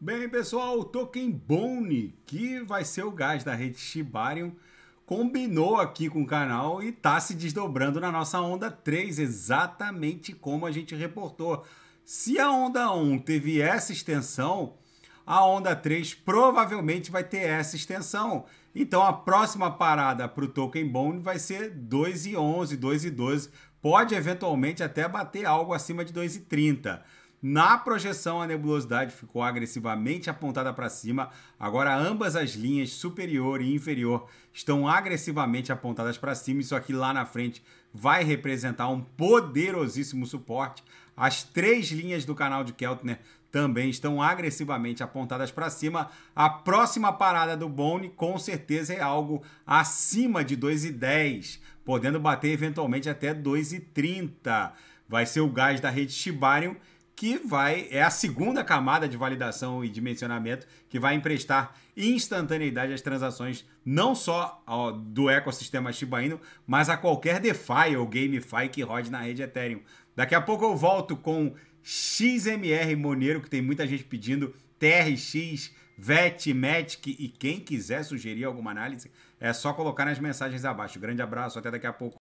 Bem, pessoal, o token Bone, que vai ser o gás da rede Shibarium, combinou aqui com o canal e está se desdobrando na nossa onda 3, exatamente como a gente reportou. Se a onda 1 teve essa extensão, a onda 3 provavelmente vai ter essa extensão. Então a próxima parada para o token Bone vai ser 2,11, 2,12, pode eventualmente até bater algo acima de 2,30. Na projeção, a nebulosidade ficou agressivamente apontada para cima, agora ambas as linhas, superior e inferior, estão agressivamente apontadas para cima. Isso aqui lá na frente vai representar um poderosíssimo suporte. As três linhas do canal de Keltner também estão agressivamente apontadas para cima. A próxima parada do Bone com certeza é algo acima de 2,10, podendo bater eventualmente até 2,30. Vai ser o gás da rede Shibarium que vai é a segunda camada de validação e dimensionamento que vai emprestar instantaneidade às transações não só ao, do ecossistema Shiba Inu, mas a qualquer DeFi ou GameFi que rode na rede Ethereum. Daqui a pouco eu volto com XMR Monero, que tem muita gente pedindo TRX, VET, METIC e quem quiser sugerir alguma análise, é só colocar nas mensagens abaixo. Grande abraço, até daqui a pouco.